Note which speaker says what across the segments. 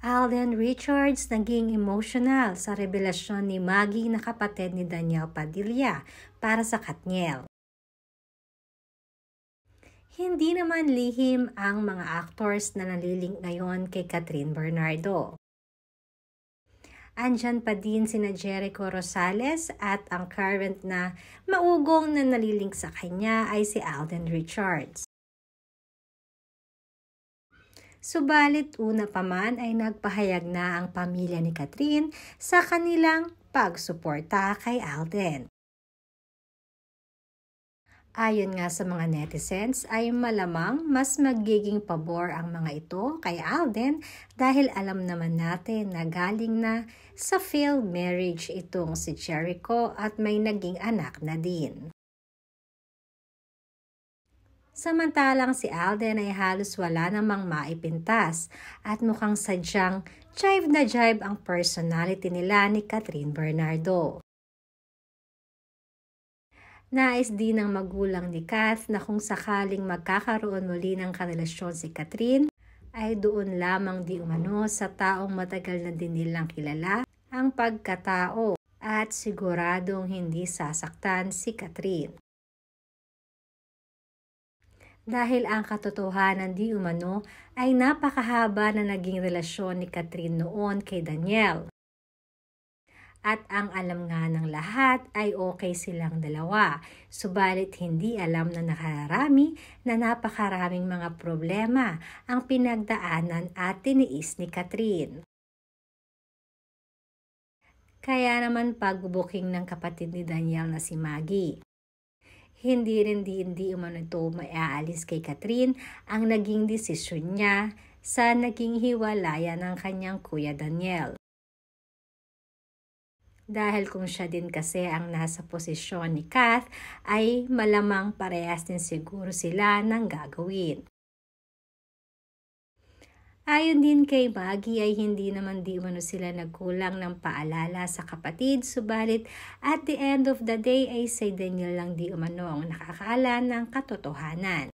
Speaker 1: Alden Richards naging emotional sa revelasyon ni Maggie na kapatid ni Daniel Padilla para sa Katniel. Hindi naman lihim ang mga actors na nalilink ngayon kay Catherine Bernardo. Andyan pa din sina Jericho Rosales at ang current na maugong na nalilink sa kanya ay si Alden Richards. Subalit una pa man ay nagpahayag na ang pamilya ni Catherine sa kanilang pagsuporta kay Alden. Ayon nga sa mga netizens ay malamang mas magiging pabor ang mga ito kay Alden dahil alam naman natin na galing na sa failed marriage itong si Jericho at may naging anak na din. Samantalang si Alden ay halos wala namang maipintas at mukhang sadyang jive na jive ang personality nila ni Catherine Bernardo. Nais din ng magulang ni Kath na kung sakaling magkakaroon muli ng karelasyon si Catherine, ay doon lamang di umano sa taong matagal na din nilang kilala ang pagkatao at siguradong hindi sasaktan si Catherine dahil ang katotohanan di umano ay napakahaba na naging relasyon ni Catherine noon kay Daniel. At ang alam nga ng lahat ay okay silang dalawa, subalit hindi alam na nakarami na napakaraming mga problema ang pinagdaanan at tiniis ni Catherine. Kaya naman pag-booking ng kapatid ni Daniel na si Maggie hindi rin di hindi umano ito maialis kay Catherine ang naging desisyon niya sa naging hiwalaya ng kanyang kuya Daniel. Dahil kung siya din kasi ang nasa posisyon ni Kath ay malamang parehas din siguro sila ng gagawin. Ayon din kay Maggie ay hindi naman di umano sila nagkulang ng paalala sa kapatid subalit at the end of the day ay si Daniel lang di umano ang nakakaala ng katotohanan.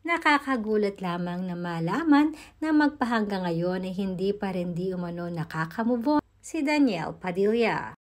Speaker 1: Nakakagulat lamang na malaman na magpahanggang ngayon ay hindi pa rin di umano nakakamove si Daniel Padilla.